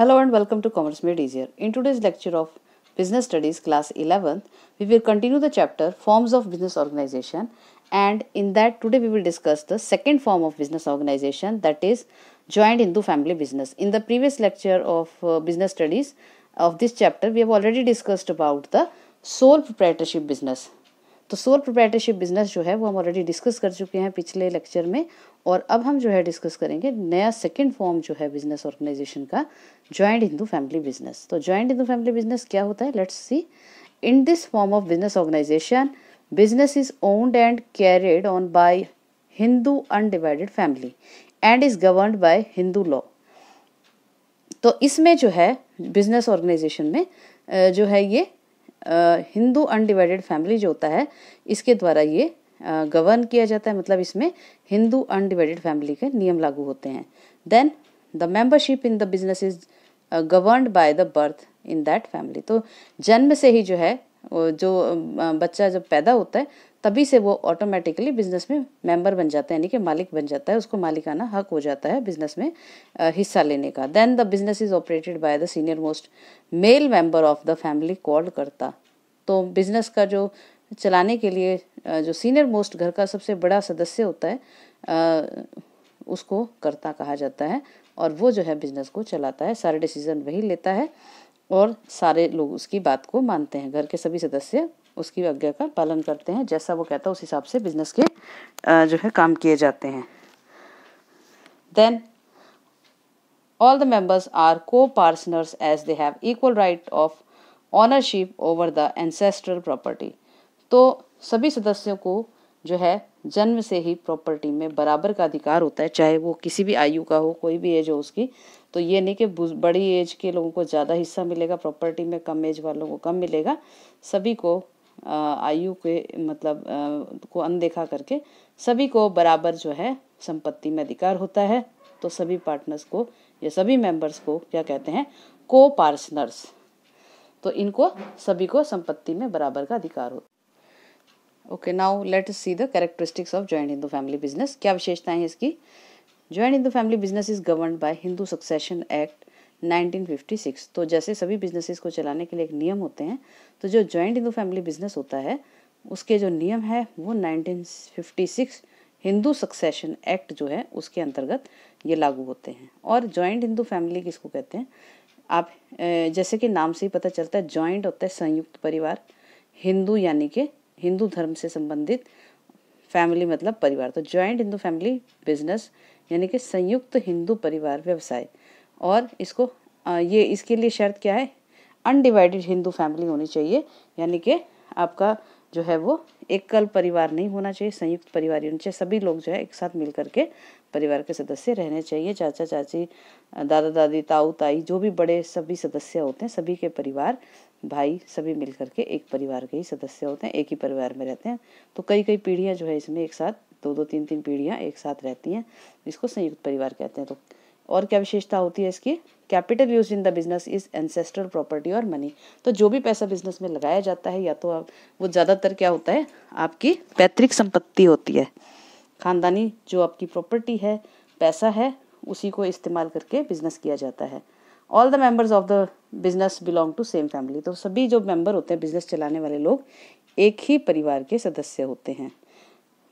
Hello and welcome to Commerce Made Easier. In today's lecture of Business Studies class 11th, we will continue the chapter Forms of Business Organization and in that today we will discuss the second form of business organization that is joint Hindu family business. In the previous lecture of uh, Business Studies of this chapter, we have already discussed about the sole proprietorship business तो sole proprietorship business जो है वो हम already discuss कर चुके हैं पिछले lecture में और अब हम जो है डिस्कस करेंगे नया सेकेंड फॉर्म जो है बिजनेस ऑर्गेनाइजेशन का ज्वाइंट हिंदू फैमिली बिजनेस तो ज्वाइंट हिंदू फैमिली बिजनेस क्या होता है let's see in this form of business organisation business is owned and carried on by Hindu undivided family and is govern by Hindu law तो इसमें जो है बिजनेस ऑर्गेनाइजेशन में जो है ये हिंदू अनडिवाइडेड फैमिली जो होता है इसके द्वारा ये गवर्न किया जाता है मतलब इसमें हिंदू अनडिवाइडेड फैमिली के नियम लागू होते हैं then the membership in the business is govern by the birth in that family तो जन्म से ही जो है जो बच्चा जब पैदा होता है तभी से वो ऑटोमेटिकली बिजनेस में मेंबर बन जाता है यानी कि मालिक बन जाता है उसको मालिकाना हक हो जाता है बिजनेस में हिस्सा लेने का then the business is operated by the senior most male member of the family called karta तो बिजनेस का जो चलाने के लिए जो सीनियर मोस्ट घर का सबसे बड़ा सदस्य होता है उसको करता कहा जाता है और वो जो है बिजनेस को चलाता है सारे डिसीजन वही लेता है और सारे लोग उसकी बात को मानते हैं घर के सभी सदस्य उसकी आज्ञा का पालन करते हैं जैसा वो कहता है उस हिसाब से बिजनेस के जो है काम किए जाते हैं then all the members are coparceners as they have equal right of ownership over the ancestral property तो सभी सदस्यों को जो है जन्म से ही प्रॉपर्टी में बराबर का अधिकार होता है चाहे वो किसी भी आयु का हो कोई भी एज हो उसकी तो ये नहीं कि बड़ी एज के लोगों को ज़्यादा हिस्सा मिलेगा प्रॉपर्टी में कम एज वालों को कम मिलेगा सभी को आयु के मतलब को अनदेखा करके सभी को बराबर जो है संपत्ति में अधिकार होता है तो सभी पार्टनर्स को या सभी मेंबर्स को क्या कहते हैं को पार्सनर्स तो इनको सभी को संपत्ति में बराबर का अधिकार होता okay now let see the characteristics of joint Hindu family business क्या विशेषताएं हैं इसकी joint Hindu family business is govern by Hindu succession act 1956 तो जैसे सभी बिजनेसेस को चलाने के लिए एक नियम होते हैं तो जो जॉइंट हिंदू फैमिली बिजनेस होता है उसके जो नियम है वो 1956 हिंदू सक्सेशन एक्ट जो है उसके अंतर्गत ये लागू होते हैं और जॉइंट हिंदू फैमिली किसको कहते हैं आप जैसे कि नाम से ही पता चलता है जॉइंट होता है संयुक्त परिवार हिंदू यानी कि हिंदू धर्म से संबंधित फैमिली मतलब परिवार तो जॉइंट हिंदू फैमिली बिजनेस यानी कि संयुक्त हिंदू परिवार व्यवसाय और इसको ये इसके लिए शर्त क्या है अनडिवाइडेड हिंदू फैमिली होनी चाहिए यानी कि आपका जो है वो एकल परिवार नहीं होना चाहिए संयुक्त परिवार होना चाहिए सभी लोग जो है एक साथ मिल करके परिवार के सदस्य रहने चाहिए चाचा चाची दादा दादी ताऊ ताई जो भी बड़े सभी सदस्य होते हैं सभी के परिवार भाई सभी मिल करके एक परिवार के ही सदस्य होते हैं एक ही परिवार में रहते हैं तो कई कई पीढ़ियाँ जो है इसमें एक साथ दो दो तीन तीन पीढ़ियाँ एक साथ रहती हैं इसको संयुक्त परिवार कहते हैं तो और क्या विशेषता होती है इसकी capital use in the business is ancestor property और मनी तो जो भी पैसा बिजनेस में लगाया जाता है या तो आप वो ज़्यादातर क्या होता है आपकी पैतृक संपत्ति होती है खानदानी जो आपकी प्रॉपर्टी है पैसा है उसी को इस्तेमाल करके बिजनेस किया जाता है all the members of the business belong to same family तो सभी जो मेम्बर होते हैं बिजनेस चलाने वाले लोग एक ही परिवार के सदस्य होते हैं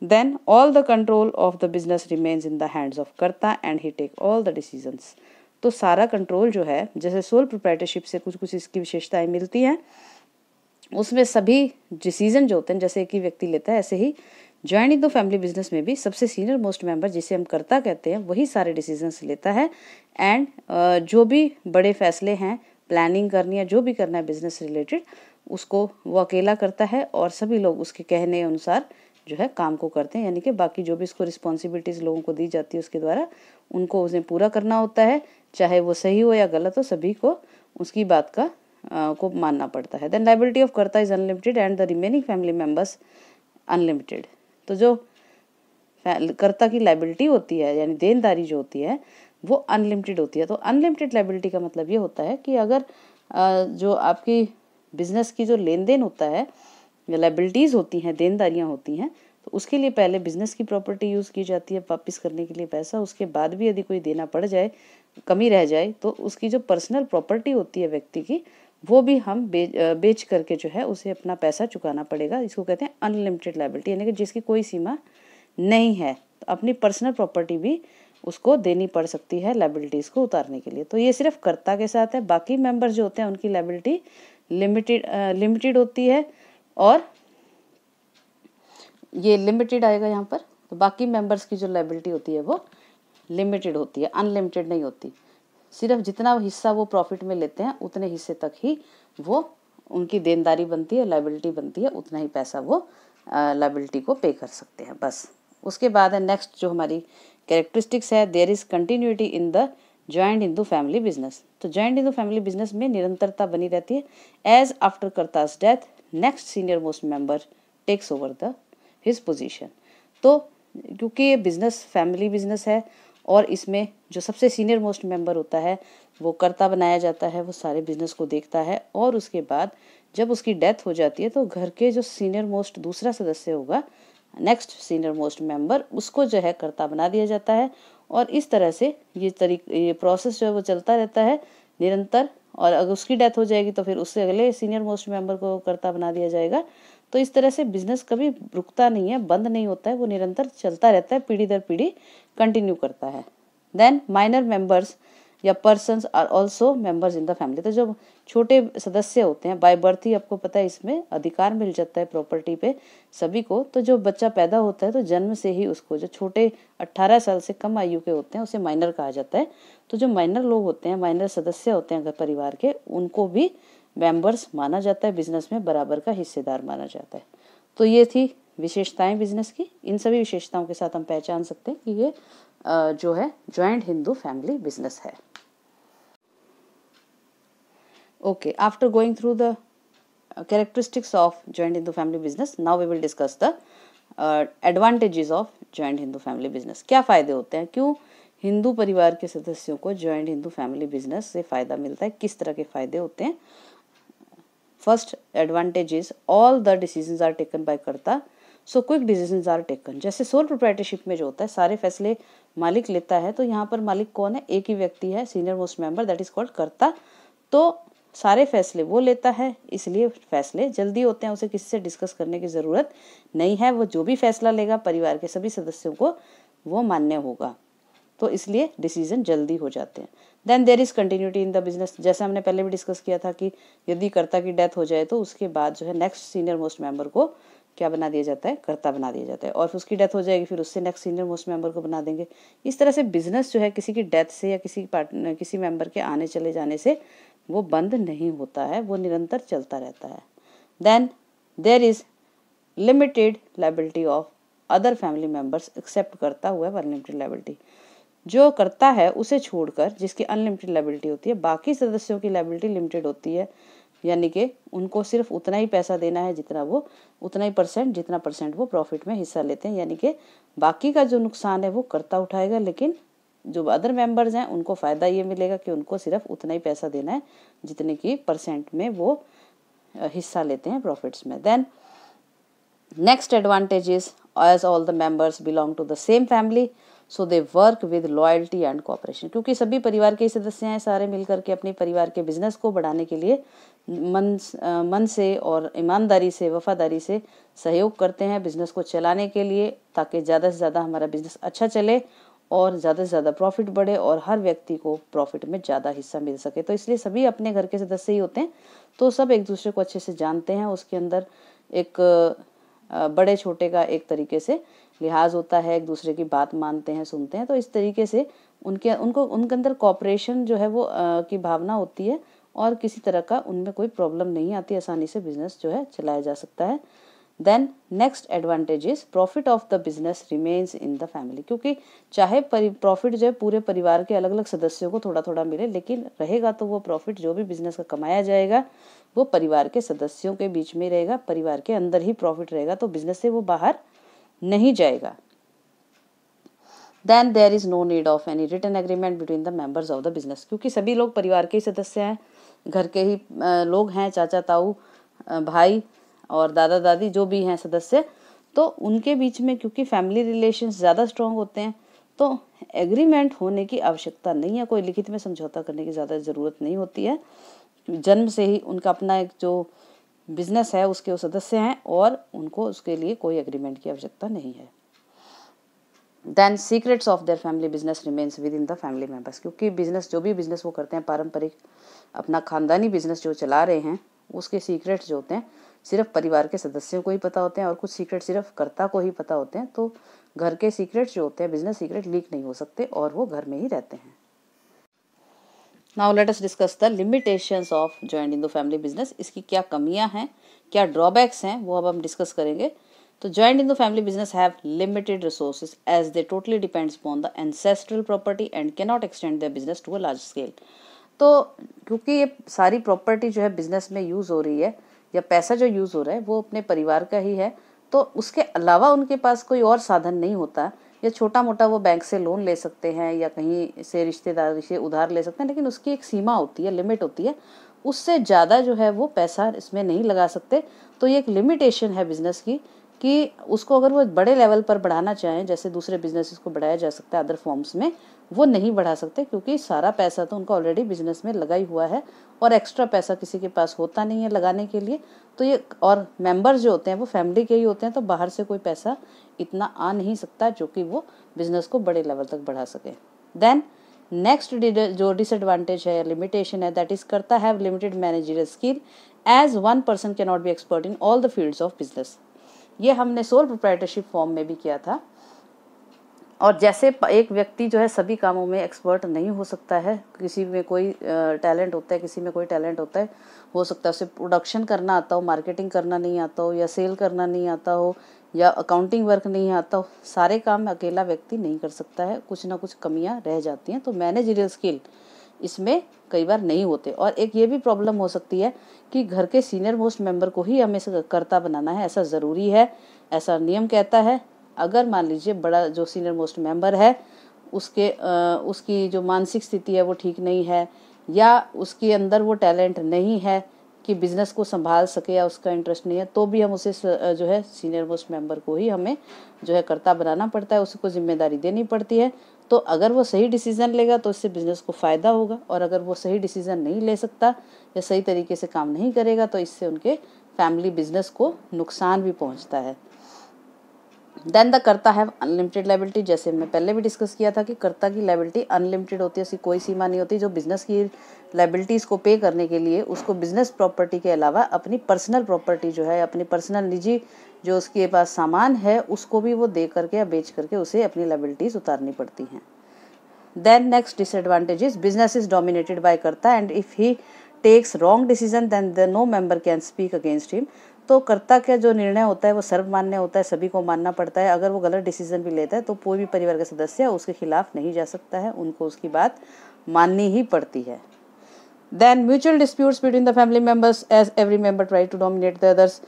then all the control of the business remains in the hands of karta and he take all the decisions तो सारा कंट्रोल जो है जैसे सोल प्रोप्राइटरशिप से कुछ कुछ इसकी विशेषताएं मिलती हैं उसमें सभी डिसीजन जो होते हैं जैसे एक ही व्यक्ति लेता है ऐसे ही ज्वाइन इन दो फैमिली बिजनेस में भी सबसे सीनियर मोस्ट मेंबर जिसे हम करता कहते हैं वही सारे डिसीजंस लेता है एंड जो भी बड़े फैसले हैं प्लानिंग करनी है जो भी करना है बिजनेस रिलेटेड उसको वो अकेला करता है और सभी लोग उसके कहने अनुसार जो है काम को करते हैं यानी कि बाकी जो भी इसको रिस्पॉन्सिबिलिटीज़ लोगों को दी जाती है उसके द्वारा उनको उसे पूरा करना होता है चाहे वो सही हो या गलत हो सभी को उसकी बात का आ, को मानना पड़ता है then liability of karta is unlimited and the remaining family members unlimited तो जो कर्ता की लाइबिलिटी होती है यानी देनदारी जो होती है वो अनलिमिटेड होती है तो अनलिमिटेड लाइबिलिटी का मतलब ये होता है कि अगर जो आपकी बिजनेस की जो लेन देन होता है लाइबिलिटीज़ होती हैं देनदारियाँ होती हैं तो उसके लिए पहले बिजनेस की प्रॉपर्टी यूज़ की जाती है वापस करने के लिए पैसा उसके बाद भी यदि कोई देना पड़ जाए कमी रह जाए तो उसकी जो पर्सनल प्रॉपर्टी होती है व्यक्ति की वो भी हम बेच बेच करके जो है उसे अपना पैसा चुकाना पड़ेगा इसको कहते हैं अनलिमिटेड लाइबिलिटी यानी कि जिसकी कोई सीमा नहीं है तो अपनी पर्सनल प्रॉपर्टी भी उसको देनी पड़ सकती है लाइबिलिटीज़ को उतारने के लिए तो ये सिर्फ कर्ता के साथ है बाकी मेंबर जो होते हैं उनकी लाइबिलिटी लिमिटेड लिमिटेड होती है और ये लिमिटेड आएगा यहाँ पर तो बाकी मेंबर्स की जो लाइबिलिटी होती है वो लिमिटेड होती है अनलिमिटेड नहीं होती सिर्फ जितना हिस्सा वो प्रॉफिट में लेते हैं उतने हिस्से तक ही वो उनकी देनदारी बनती है लाइबिलिटी बनती है उतना ही पैसा वो लाइबिलिटी को पे कर सकते हैं बस उसके बाद है नेक्स्ट जो हमारी कैरेक्टरिस्टिक्स है there is continuity in the joint Hindu family business तो ज्वाइंट हिंदू फैमिली बिजनेस में निरंतरता बनी रहती है as after karta's death next senior most member takes over the his position तो क्योंकि ये बिजनेस फैमिली बिजनेस है और इसमें जो सबसे सीनियर मोस्ट मेंबर होता है वो कर्ता बनाया जाता है वो सारे बिजनेस को देखता है और उसके बाद जब उसकी डेथ हो जाती है तो घर के जो सीनियर मोस्ट दूसरा सदस्य होगा नेक्स्ट सीनियर मोस्ट मेंबर उसको जो है कर्ता बना दिया जाता है और इस तरह से ये तरीक ये प्रोसेस जो है वो चलता रहता है निरंतर और अगर उसकी डेथ हो जाएगी तो फिर उससे अगले सीनियर मोस्ट मेंबर को कर्ता बना दिया जाएगा तो इस तरह से बिजनेस कभी रुकता नहीं है बंद नहीं होता है वो निरंतर चलता रहता है पीढ़ी दर पीढ़ी कंटिन्यू करता है देन माइनर मेंबर्स या person are also members in the family तो जो छोटे सदस्य होते हैं बाय बर्थ ही आपको पता है इसमें अधिकार मिल जाता है प्रॉपर्टी पे सभी को तो जो बच्चा पैदा होता है तो जन्म से ही उसको जो छोटे 18 साल से कम आयु के होते हैं उसे माइनर कहा जाता है तो जो माइनर लोग होते हैं माइनर सदस्य होते हैं घर परिवार के उनको भी मेम्बर्स माना जाता है बिजनेस में बराबर का हिस्सेदार माना जाता है तो ये थी विशेषताएं बिजनेस की इन सभी विशेषताओं के साथ हम पहचान सकते हैं कि ये जो है ज्वाइंट हिंदू फैमिली बिजनेस है okay after going through the uh, characteristics of joint hindu family business now we will discuss the uh, advantages of joint hindu family business क्या फ़ायदे होते हैं क्यों हिंदू परिवार के सदस्यों को ज्वाइंट हिंदू फैमिली बिजनेस से फ़ायदा मिलता है किस तरह के फ़ायदे होते हैं first advantage all the decision are taken by karta so quick decision are taken जैसे सोल प्रोप्राइटरशिप में जो होता है सारे फैसले मालिक लेता है तो यहाँ पर मालिक कौन है एक ही व्यक्ति है senior most member that is called karta तो सारे फैसले वो लेता है इसलिए फैसले जल्दी होते हैं उसे किसी से डिस्कस करने की ज़रूरत नहीं है वो जो भी फैसला लेगा परिवार के सभी सदस्यों को वो मान्य होगा तो इसलिए डिसीजन जल्दी हो जाते हैं then there is continuity in the business जैसे हमने पहले भी डिस्कस किया था कि यदि कर्ता की डेथ हो जाए तो उसके बाद जो है नेक्स्ट सीनियर मोस्ट मेंबर को क्या बना दिया जाता है कर्ता बना दिया जाता है और फिर उसकी डेथ हो जाएगी फिर उससे नेक्स्ट सीनियर मोस्ट मेंबर को बना देंगे इस तरह से बिजनेस जो है किसी की डेथ से या किसी पार्टनर किसी मेंबर के आने चले जाने से वो बंद नहीं होता है वो निरंतर चलता रहता है then there is limited liability of other family members except karta हुआ अनलिमिटेड लाइबिलिटी जो करता है उसे छोड़कर जिसकी अनलिमिटेड लाइबिलिटी होती है बाकी सदस्यों की लाइबिलिटी लिमिटेड होती है यानी कि उनको सिर्फ उतना ही पैसा देना है जितना वो उतना ही परसेंट जितना परसेंट वो प्रॉफिट में हिस्सा लेते हैं यानी कि बाकी का जो नुकसान है वो करता उठाएगा लेकिन जो अदर मेंबर्स हैं उनको फ़ायदा ये मिलेगा कि उनको सिर्फ उतना ही पैसा देना है जितने की परसेंट में वो हिस्सा लेते हैं प्रॉफिट्स में then next advantage is as all the members belong to the same family so they work with loyalty and cooperation क्योंकि सभी परिवार के सदस्य हैं सारे मिलकर के अपने परिवार के बिजनेस को बढ़ाने के लिए मन मन से और ईमानदारी से वफादारी से सहयोग करते हैं बिजनेस को चलाने के लिए ताकि ज़्यादा से ज़्यादा हमारा बिजनेस अच्छा चले और ज़्यादा से ज़्यादा प्रॉफिट बढ़े और हर व्यक्ति को प्रॉफिट में ज़्यादा हिस्सा मिल सके तो इसलिए सभी अपने घर के सदस्य ही होते हैं तो सब एक दूसरे को अच्छे से जानते हैं उसके अंदर एक बड़े छोटे का एक तरीके से लिहाज होता है एक दूसरे की बात मानते हैं सुनते हैं तो इस तरीके से उनके उनको उनके अंदर कॉपरेशन जो है वो आ, की भावना होती है और किसी तरह का उनमें कोई प्रॉब्लम नहीं आती आसानी से बिजनेस जो है चलाया जा सकता है then next advantage is profit of the business remains in the family क्योंकि चाहे प्रॉफिट जो है पूरे परिवार के अलग अलग सदस्यों को थोड़ा थोड़ा मिले लेकिन रहेगा तो वो प्रॉफिट जो भी बिजनेस का कमाया जाएगा वो परिवार के सदस्यों के बीच में रहेगा परिवार के अंदर ही प्रॉफिट रहेगा तो बिजनेस से वो बाहर नहीं जाएगा then there is no need of any written agreement between the members of the business क्योंकि सभी लोग परिवार के ही सदस्य हैं घर के ही लोग हैं चाचा ताऊ भाई और दादा दादी जो भी हैं सदस्य तो उनके बीच में क्योंकि फैमिली रिलेशन ज़्यादा स्ट्रांग होते हैं तो एग्रीमेंट होने की आवश्यकता नहीं है कोई लिखित में समझौता करने की ज़्यादा ज़रूरत नहीं होती है जन्म से ही उनका अपना एक जो बिजनेस है उसके वो सदस्य हैं और उनको उसके लिए कोई एग्रीमेंट की आवश्यकता नहीं है then secrets of their family business remains within the family members क्योंकि बिजनेस जो भी बिजनेस वो करते हैं पारंपरिक अपना खानदानी बिजनेस जो चला रहे हैं उसके सीक्रेट्स जो होते हैं सिर्फ परिवार के सदस्यों को ही पता होते हैं और कुछ सीक्रेट सिर्फ कर्ता को ही पता होते हैं तो घर के सीक्रेट्स जो होते हैं बिजनेस सीक्रेट लीक नहीं हो सकते और वो घर में ही रहते हैं now let us discuss the limitations of joint Hindu family business इसकी क्या कमियां हैं क्या ड्रॉबैक्स हैं वो अब हम डिस्कस करेंगे तो joint Hindu family business have limited resources as they totally depends upon the ancestral property and can not extend the business to a large scale तो क्योंकि ये सारी प्रॉपर्टी जो है बिजनेस में यूज़ हो रही है या पैसा जो यूज़ हो रहा है वो अपने परिवार का ही है तो उसके अलावा उनके पास कोई और साधन नहीं होता या छोटा मोटा वो बैंक से लोन ले सकते हैं या कहीं से रिश्तेदार से उधार ले सकते हैं लेकिन उसकी एक सीमा होती है लिमिट होती है उससे ज़्यादा जो है वो पैसा इसमें नहीं लगा सकते तो ये एक लिमिटेशन है बिज़नेस की कि उसको अगर वो बड़े लेवल पर बढ़ाना चाहें जैसे दूसरे बिजनेस को बढ़ाया जा सकता है अदर फॉर्म्स में वो नहीं बढ़ा सकते क्योंकि सारा पैसा तो उनका ऑलरेडी बिजनेस में लगा ही हुआ है और एक्स्ट्रा पैसा किसी के पास होता नहीं है लगाने के लिए तो ये और मेंबर जो होते हैं वो फैमिली के ही होते हैं तो बाहर से कोई पैसा इतना आ नहीं सकता जो कि वो बिजनेस को बड़े लेवल तक बढ़ा सके देन नेक्स्ट जो डिसएडवांटेज है लिमिटेशन है that is karta have limited manager skill as one person can not be expert in all the fields of business ये हमने सोल प्रोप्राइटरशिप फॉर्म में भी किया था और जैसे एक व्यक्ति जो है सभी कामों में एक्सपर्ट नहीं हो सकता है किसी में कोई टैलेंट होता है किसी में कोई टैलेंट होता है हो सकता है उसे प्रोडक्शन करना आता हो मार्केटिंग करना नहीं आता हो या सेल करना नहीं आता हो या अकाउंटिंग वर्क नहीं आता हो सारे काम अकेला व्यक्ति नहीं कर सकता है कुछ ना कुछ कमियाँ रह जाती हैं तो मैनेजरियल स्किल इसमें कई बार नहीं होते और एक ये भी प्रॉब्लम हो सकती है कि घर के सीनियर मोस्ट मेंबर को ही हमें करता बनाना है ऐसा ज़रूरी है ऐसा नियम कहता है अगर मान लीजिए बड़ा जो सीनियर मोस्ट मेंबर है उसके उसकी जो मानसिक स्थिति है वो ठीक नहीं है या उसके अंदर वो टैलेंट नहीं है कि बिजनेस को संभाल सके या उसका इंटरेस्ट नहीं है तो भी हम उसे जो है सीनियर मोस्ट मेंबर को ही हमें जो है कर्ता बनाना पड़ता है उसको जिम्मेदारी देनी पड़ती है तो अगर वो सही डिसीजन लेगा तो इससे बिजनेस को फ़ायदा होगा और अगर वो सही डिसीजन नहीं ले सकता या सही तरीके से काम नहीं करेगा तो इससे उनके फैमिली बिजनेस को नुकसान भी पहुंचता है then the karta have unlimited liability जैसे मैं पहले भी डिस्कस किया था कि कर्ता की लाइबिलिटी अनलिमिटेड होती है उसकी कोई सीमा नहीं होती जो बिजनेस की लाइबिलिटीज़ को पे करने के लिए उसको बिजनेस प्रॉपर्टी के अलावा अपनी पर्सनल प्रॉपर्टी जो है अपनी पर्सनल निजी जो उसके पास सामान है उसको भी वो दे करके या बेच करके उसे अपनी लाइबिलिटीज़ उतारनी पड़ती हैं then next disadvantages business is dominated by karta and if he takes wrong decision then the no member can speak against him तो कर्ता का जो निर्णय होता है वो सर्वमान्य होता है सभी को मानना पड़ता है अगर वो गलत डिसीजन भी लेता है तो कोई भी परिवार का सदस्य उसके खिलाफ नहीं जा सकता है उनको उसकी बात माननी ही पड़ती है then mutual disputes between the family members as every member try to dominate the others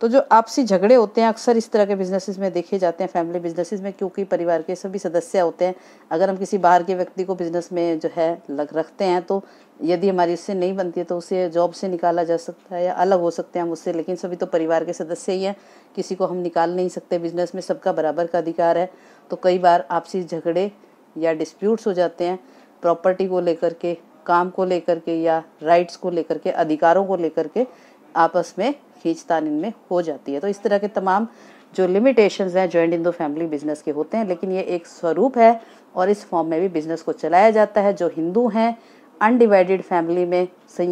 तो जो आपसी झगड़े होते हैं अक्सर इस तरह के बिजनेसेस में देखे जाते हैं फैमिली बिजनेसेस में क्योंकि परिवार के सभी सदस्य होते हैं अगर हम किसी बाहर के व्यक्ति को बिजनेस में जो है लग रखते हैं तो यदि हमारी इससे नहीं बनती है तो उसे जॉब से निकाला जा सकता है या अलग हो सकते हैं हम उससे लेकिन सभी तो परिवार के सदस्य ही हैं किसी को हम निकाल नहीं सकते बिजनेस में सबका बराबर का अधिकार है तो कई बार आपसी झगड़े या डिस्प्यूट्स हो जाते हैं प्रॉपर्टी को लेकर के काम को लेकर के या राइट्स को लेकर के अधिकारों को लेकर के आपस में खींचतान इनमें हो जाती है तो इस तरह के तमाम जो लिमिटेशंस हैं जॉइंट इन दो फैमिली बिजनेस के होते हैं लेकिन ये एक स्वरूप है और इस फॉर्म में भी बिजनेस को चलाया जाता है जो हिंदू हैं अनडिवाइडेड फैमिली में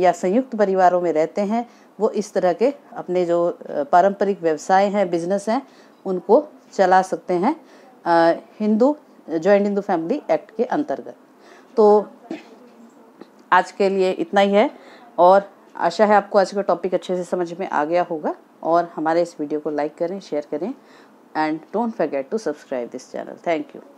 या संयुक्त परिवारों में रहते हैं वो इस तरह के अपने जो पारंपरिक व्यवसाय हैं बिजनेस हैं उनको चला सकते हैं Hindu joint Hindu family act के अंतर्गत तो आज के लिए इतना ही है और आशा है आपको आज का टॉपिक अच्छे से समझ में आ गया होगा और हमारे इस वीडियो को लाइक करें शेयर करें and don't forget to subscribe this channel thank you